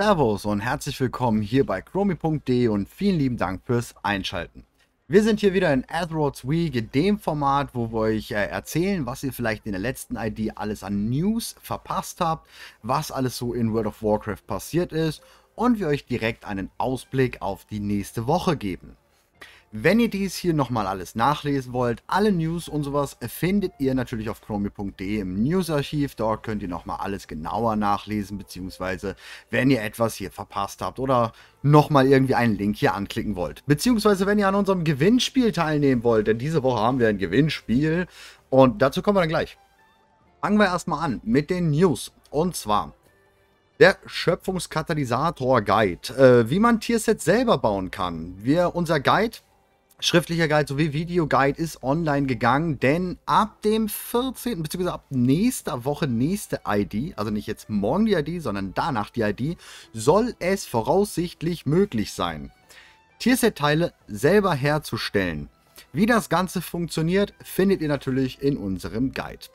Servus und herzlich willkommen hier bei chromi.de und vielen lieben Dank fürs Einschalten. Wir sind hier wieder in AdWords Week, dem Format, wo wir euch äh, erzählen, was ihr vielleicht in der letzten ID alles an News verpasst habt, was alles so in World of Warcraft passiert ist und wir euch direkt einen Ausblick auf die nächste Woche geben. Wenn ihr dies hier nochmal alles nachlesen wollt, alle News und sowas, findet ihr natürlich auf chromi.de im Newsarchiv. Dort könnt ihr nochmal alles genauer nachlesen, beziehungsweise wenn ihr etwas hier verpasst habt oder nochmal irgendwie einen Link hier anklicken wollt. Beziehungsweise wenn ihr an unserem Gewinnspiel teilnehmen wollt, denn diese Woche haben wir ein Gewinnspiel und dazu kommen wir dann gleich. Fangen wir erstmal an mit den News. Und zwar der Schöpfungskatalysator Guide, äh, wie man Tierset selber bauen kann. Wir, unser Guide Schriftlicher Guide sowie Videoguide ist online gegangen, denn ab dem 14. bzw. ab nächster Woche nächste ID, also nicht jetzt morgen die ID, sondern danach die ID, soll es voraussichtlich möglich sein, Tierset-Teile selber herzustellen. Wie das Ganze funktioniert, findet ihr natürlich in unserem Guide.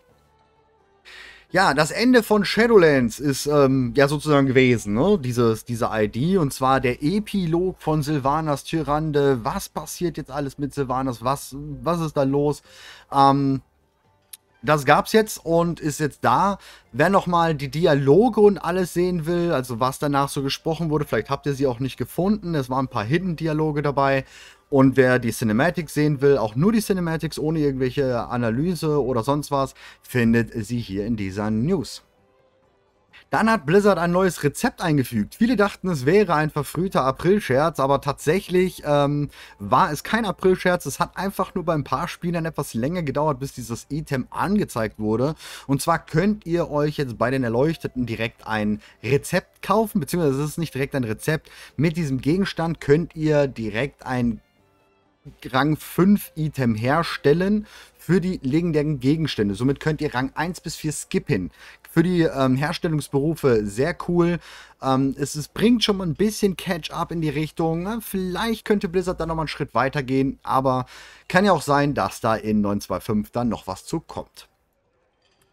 Ja, das Ende von Shadowlands ist ähm, ja sozusagen gewesen, ne? Dieses, diese ID und zwar der Epilog von Silvanas Tyrande. Was passiert jetzt alles mit Silvanas? Was, was ist da los? Ähm, das gab's jetzt und ist jetzt da. Wer nochmal die Dialoge und alles sehen will, also was danach so gesprochen wurde, vielleicht habt ihr sie auch nicht gefunden. Es waren ein paar Hidden-Dialoge dabei. Und wer die Cinematics sehen will, auch nur die Cinematics ohne irgendwelche Analyse oder sonst was, findet sie hier in dieser News. Dann hat Blizzard ein neues Rezept eingefügt. Viele dachten, es wäre ein verfrühter April-Scherz, aber tatsächlich ähm, war es kein April-Scherz. Es hat einfach nur bei ein paar Spielern etwas länger gedauert, bis dieses Item angezeigt wurde. Und zwar könnt ihr euch jetzt bei den Erleuchteten direkt ein Rezept kaufen, beziehungsweise es ist nicht direkt ein Rezept. Mit diesem Gegenstand könnt ihr direkt ein Rang 5 Item herstellen für die legendären Gegenstände. Somit könnt ihr Rang 1 bis 4 skippen. Für die ähm, Herstellungsberufe sehr cool. Ähm, es, es, bringt schon mal ein bisschen Catch-up in die Richtung. Na, ne? vielleicht könnte Blizzard dann nochmal einen Schritt weitergehen, aber kann ja auch sein, dass da in 925 dann noch was zukommt.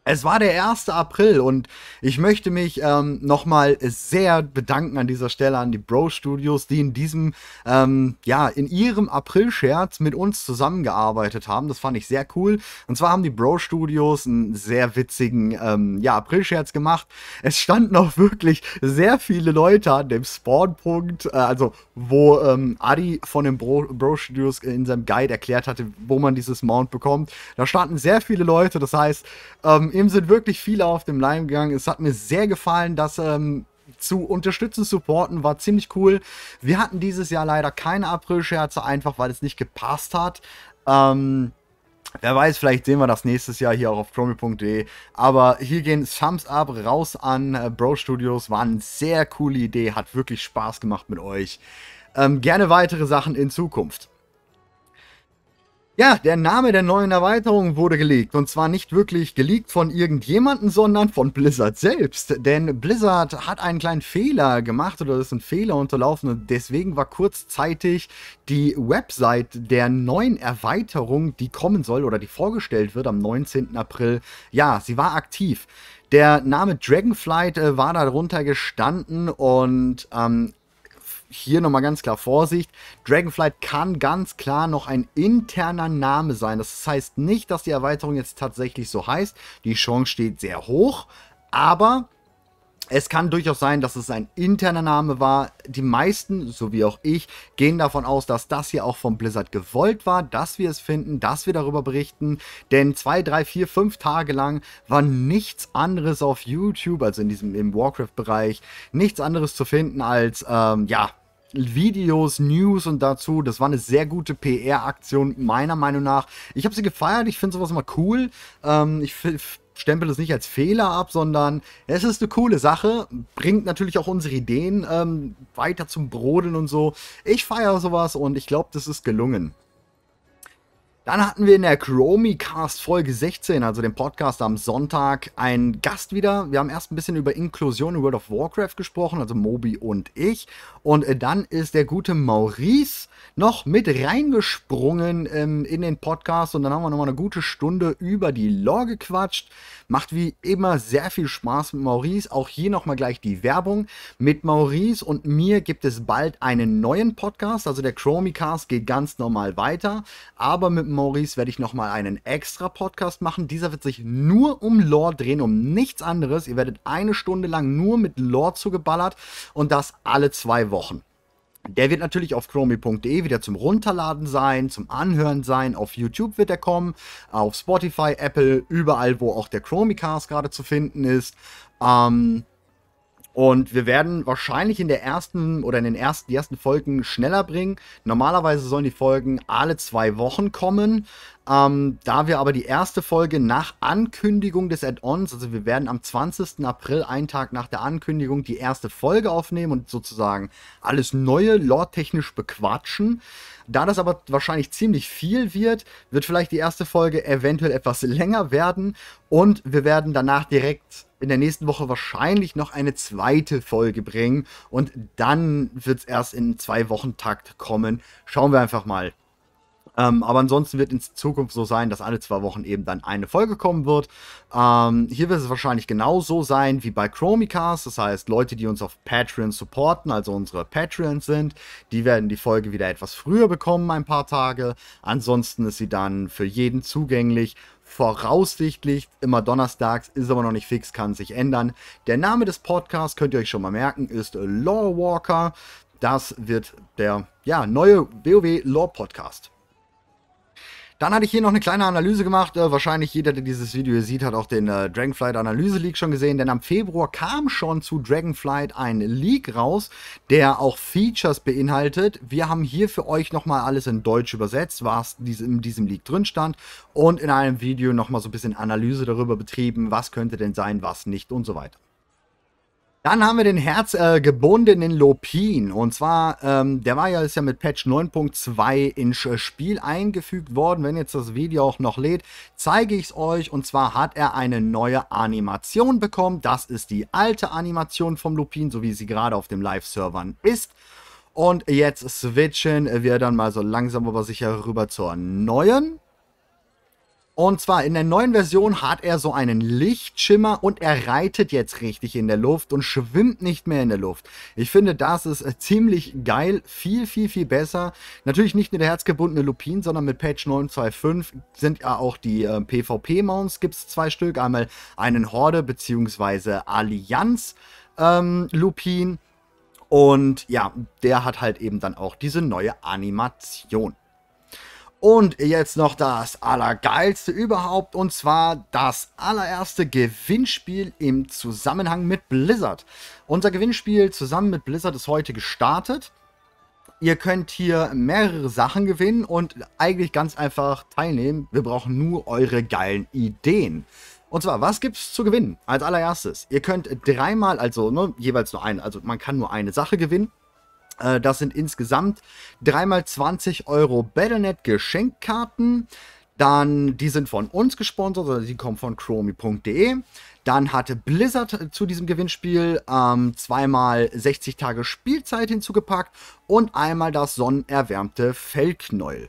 Es war der 1. April und ich möchte mich ähm, nochmal sehr bedanken an dieser Stelle an die Bro Studios, die in diesem, ähm, ja, in ihrem April-Scherz mit uns zusammengearbeitet haben. Das fand ich sehr cool. Und zwar haben die Bro Studios einen sehr witzigen, ähm, ja, April-Scherz gemacht. Es standen auch wirklich sehr viele Leute an dem Spawnpunkt, äh, also wo ähm, Adi von den Bro, Bro Studios in seinem Guide erklärt hatte, wo man dieses Mount bekommt. Da standen sehr viele Leute, das heißt, ähm, ihm sind wirklich viele auf dem Leim gegangen. Es hat mir sehr gefallen, dass ähm, zu unterstützen, supporten, war ziemlich cool. Wir hatten dieses Jahr leider keine April-Scherze, einfach weil es nicht gepasst hat. Ähm, wer weiß, vielleicht sehen wir das nächstes Jahr hier auch auf chromi.de. Aber hier gehen Thumbs Up raus an äh, Bro Studios. War eine sehr coole Idee, hat wirklich Spaß gemacht mit euch. Ähm, gerne weitere Sachen in Zukunft. Ja, der Name der neuen Erweiterung wurde geleakt. Und zwar nicht wirklich geleakt von irgendjemandem, sondern von Blizzard selbst. Denn Blizzard hat einen kleinen Fehler gemacht oder ist ein Fehler unterlaufen. Und deswegen war kurzzeitig die Website der neuen Erweiterung, die kommen soll oder die vorgestellt wird am 19. April, ja, sie war aktiv. Der Name Dragonflight äh, war darunter gestanden und ähm, hier nochmal ganz klar Vorsicht. Dragonflight kann ganz klar noch ein interner Name sein. Das heißt nicht, dass die Erweiterung jetzt tatsächlich so heißt. Die Chance steht sehr hoch, aber es kann durchaus sein, dass es ein interner Name war. Die meisten, so wie auch ich, gehen davon aus, dass das hier auch von Blizzard gewollt war, dass wir es finden, dass wir darüber berichten. Denn zwei, drei, vier, fünf Tage lang war nichts anderes auf YouTube, also in diesem im Warcraft-Bereich, nichts anderes zu finden als ähm, ja Videos, News und dazu. Das war eine sehr gute PR-Aktion, meiner Meinung nach. Ich habe sie gefeiert, ich finde sowas immer cool. Ähm, ich stempel es nicht als Fehler ab, sondern es ist eine coole Sache, bringt natürlich auch unsere Ideen ähm, weiter zum Brodeln und so. Ich feiere sowas und ich glaube, das ist gelungen. Dann hatten wir in der Chromicast Folge 16, also dem Podcast am Sonntag, einen Gast wieder. Wir haben erst ein bisschen über Inklusion in World of Warcraft gesprochen, also Mobi und ich. Und äh, dann ist der gute Maurice noch mit reingesprungen ähm, in den Podcast und dann haben wir nochmal eine gute Stunde über die Lore gequatscht. Macht wie immer sehr viel Spaß mit Maurice. Auch hier nochmal gleich die Werbung. Mit Maurice und mir gibt es bald einen neuen Podcast, also der Chromicast geht ganz normal weiter. Aber mit Maurice werde ich nochmal einen extra Podcast machen. Dieser wird sich nur um Lore drehen, um nichts anderes. Ihr werdet eine Stunde lang nur mit Lore zugeballert und das alle zwei Wochen. Der wird natürlich auf chromi.de wieder zum Runterladen sein, zum Anhören sein. Auf YouTube wird er kommen, auf Spotify, Apple, überall, wo auch der Chromicast gerade zu finden ist. Ähm, und wir werden wahrscheinlich in der ersten oder in den ersten, die ersten Folgen schneller bringen. Normalerweise sollen die Folgen alle zwei Wochen kommen. Ähm, da wir aber die erste Folge nach Ankündigung des Add-ons, also wir werden am 20. April, einen Tag nach der Ankündigung, die erste Folge aufnehmen und sozusagen alles Neue lore-technisch bequatschen. Da das aber wahrscheinlich ziemlich viel wird, wird vielleicht die erste Folge eventuell etwas länger werden und wir werden danach direkt in der nächsten Woche wahrscheinlich noch eine zweite Folge bringen und dann wird es erst in zwei Wochen Takt kommen. Schauen wir einfach mal. Ähm, aber ansonsten wird in Zukunft so sein, dass alle zwei Wochen eben dann eine Folge kommen wird. Ähm, hier wird es wahrscheinlich genauso sein wie bei Chromicast. Das heißt, Leute, die uns auf Patreon supporten, also unsere Patreons sind, die werden die Folge wieder etwas früher bekommen, ein paar Tage. Ansonsten ist sie dann für jeden zugänglich. Voraussichtlich immer donnerstags, ist aber noch nicht fix, kann sich ändern. Der Name des Podcasts könnt ihr euch schon mal merken, ist Lore Walker. Das wird der ja, neue WoW Lore Podcast. Dann hatte ich hier noch eine kleine Analyse gemacht. Äh, wahrscheinlich jeder, der dieses Video hier sieht, hat auch den äh, Dragonflight Analyse Leak schon gesehen, denn am Februar kam schon zu Dragonflight ein Leak raus, der auch Features beinhaltet. Wir haben hier für euch nochmal alles in Deutsch übersetzt, was in diesem Leak drin stand und in einem Video nochmal so ein bisschen Analyse darüber betrieben, was könnte denn sein, was nicht und so weiter. Dann haben wir den herzgebundenen äh, Lopin. Und zwar, ähm, der war ja, ist ja mit Patch 9.2 ins äh, Spiel eingefügt worden. Wenn jetzt das Video auch noch lädt, zeige ich es euch. Und zwar hat er eine neue Animation bekommen. Das ist die alte Animation vom Lupin, so wie sie gerade auf dem Live-Servern ist. Und jetzt switchen wir dann mal so langsam aber sicher rüber zur neuen. Und zwar in der neuen Version hat er so einen Lichtschimmer und er reitet jetzt richtig in der Luft und schwimmt nicht mehr in der Luft. Ich finde, das ist äh, ziemlich geil, viel, viel, viel besser. Natürlich nicht nur der herzgebundene Lupin, sondern mit Patch 925 sind ja auch die äh, PvP-Mounts, gibt es zwei Stück. Einmal einen Horde bzw. Allianz ähm, Lupin. Und ja, der hat halt eben dann auch diese neue Animation. Und jetzt noch das Allergeilste überhaupt und zwar das allererste Gewinnspiel im Zusammenhang mit Blizzard. Unser Gewinnspiel zusammen mit Blizzard ist heute gestartet. Ihr könnt hier mehrere Sachen gewinnen und eigentlich ganz einfach teilnehmen. Wir brauchen nur eure geilen Ideen. Und zwar, was gibt es zu gewinnen? Als allererstes, ihr könnt dreimal, also ne, jeweils nur eine, also man kann nur eine Sache gewinnen. Äh, das sind insgesamt 3x20 Euro Battlenet Geschenkkarten. Dann, die sind von uns gesponsert, also die kommen von chromi.de. Dann hatte Blizzard zu diesem Gewinnspiel ähm, zweimal 60 Tage Spielzeit hinzugepackt und einmal das sonnenerwärmte Fellknäuel.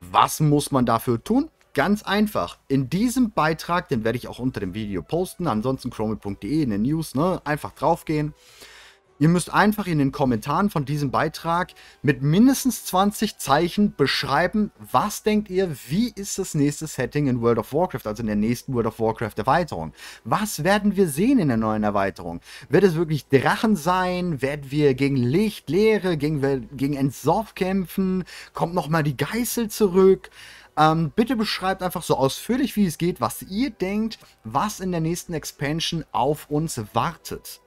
Was muss man dafür tun? Ganz einfach. In diesem Beitrag, den werde ich auch unter dem Video posten, ansonsten chromi.de in den News, ne? einfach draufgehen. Ihr müsst einfach in den Kommentaren von diesem Beitrag mit mindestens 20 Zeichen beschreiben, was denkt ihr, wie ist das nächste Setting in World of Warcraft, also in der nächsten World of Warcraft Erweiterung. Was werden wir sehen in der neuen Erweiterung? Wird es wirklich Drachen sein? Werden wir gegen Licht, Leere, gegen, gegen Entsorf kämpfen? Kommt nochmal die Geißel zurück? Ähm, bitte beschreibt einfach so ausführlich, wie es geht, was ihr denkt, was in der nächsten Expansion auf uns wartet.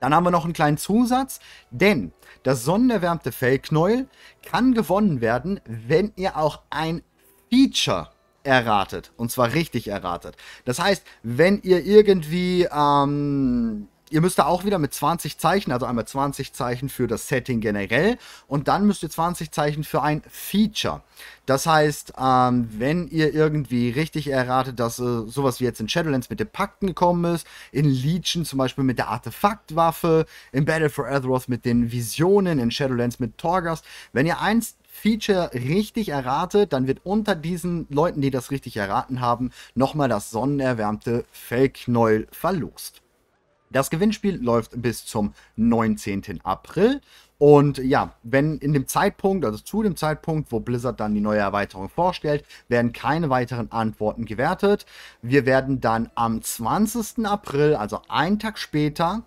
Dann haben wir noch einen kleinen Zusatz, denn das sonnenerwärmte Fellknäuel kann gewonnen werden, wenn ihr auch ein Feature erratet. Und zwar richtig erratet. Das heißt, wenn ihr irgendwie ähm, ihr müsst da auch wieder mit 20 Zeichen, also einmal 20 Zeichen für das Setting generell und dann müsst ihr 20 Zeichen für ein Feature. Das heißt, ähm, wenn ihr irgendwie richtig erratet, dass äh, sowas wie jetzt in Shadowlands mit den Pakten gekommen ist, in Legion zum Beispiel mit der Artefaktwaffe, in Battle for Azeroth mit den Visionen, in Shadowlands mit Torgas, wenn ihr eins Feature richtig erratet, dann wird unter diesen Leuten, die das richtig erraten haben, nochmal das sonnenerwärmte Fellknäuel verlost. Das Gewinnspiel läuft bis zum 19. April. Und ja, wenn in dem Zeitpunkt, also zu dem Zeitpunkt, wo Blizzard dann die neue Erweiterung vorstellt, werden keine weiteren Antworten gewertet. Wir werden dann am 20. April, also einen Tag später,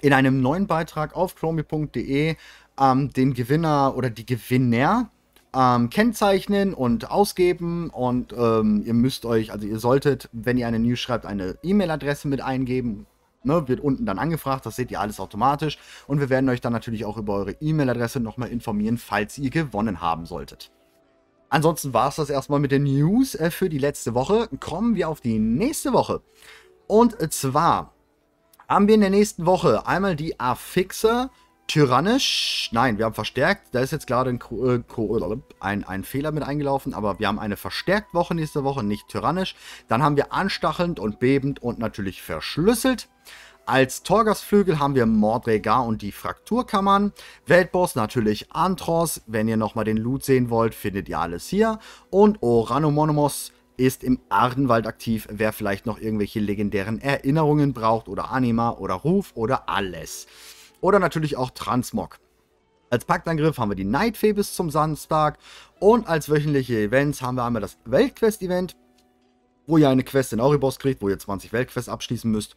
in einem neuen Beitrag auf chromi.de ähm, den Gewinner oder die Gewinner ähm, kennzeichnen und ausgeben. Und ähm, ihr müsst euch, also ihr solltet, wenn ihr eine News schreibt, eine E-Mail-Adresse mit eingeben ne, wird unten dann angefragt. Das seht ihr alles automatisch. Und wir werden euch dann natürlich auch über eure E-Mail-Adresse nochmal informieren, falls ihr gewonnen haben solltet. Ansonsten war es das erstmal mit den News äh, für die letzte Woche. Kommen wir auf die nächste Woche. Und zwar haben wir in der nächsten Woche einmal die Affixe tyrannisch. Nein, wir haben verstärkt. Da ist jetzt gerade ein, äh, ein, ein, Fehler mit eingelaufen, aber wir haben eine verstärkt Woche nächste Woche, nicht tyrannisch. Dann haben wir anstachelnd und bebend und natürlich verschlüsselt. Als Torgasflügel haben wir Mordregar und die Frakturkammern. Weltboss natürlich Antros. Wenn ihr nochmal den Loot sehen wollt, findet ihr alles hier. Und Oranomonomos ist im Ardenwald aktiv, wer vielleicht noch irgendwelche legendären Erinnerungen braucht oder Anima oder Ruf oder alles. Oder natürlich auch Transmog. Als Paktangriff haben wir die Nightfee bis zum Samstag und als wöchentliche Events haben wir einmal das Weltquest-Event, wo ihr eine Quest in Oribos kriegt, wo ihr 20 Weltquests abschließen müsst.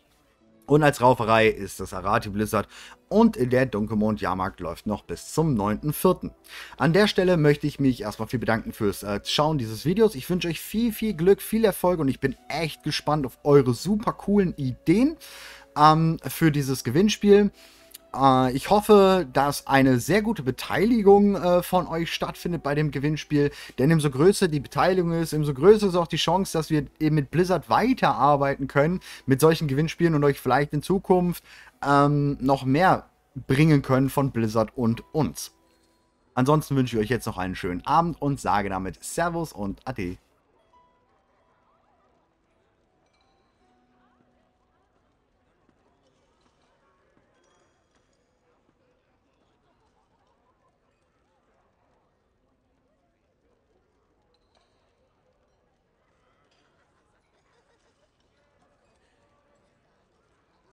Und als Rauferei ist das Arati Blizzard und der Dunkelmond Jahrmarkt läuft noch bis zum 9.4. An der Stelle möchte ich mich erstmal viel bedanken fürs äh, Schauen dieses Videos. Ich wünsche euch viel, viel Glück, viel Erfolg und ich bin echt gespannt auf eure super coolen Ideen ähm, für dieses Gewinnspiel. Äh, ich hoffe, dass eine sehr gute Beteiligung äh, von euch stattfindet bei dem Gewinnspiel, denn umso größer die Beteiligung ist, umso größer ist auch die Chance, dass wir eben mit Blizzard weiterarbeiten können, mit solchen Gewinnspielen und euch vielleicht in Zukunft ähm, noch mehr bringen können von Blizzard und uns. Ansonsten wünsche ich euch jetzt noch einen schönen Abend und sage damit Servus und Ade.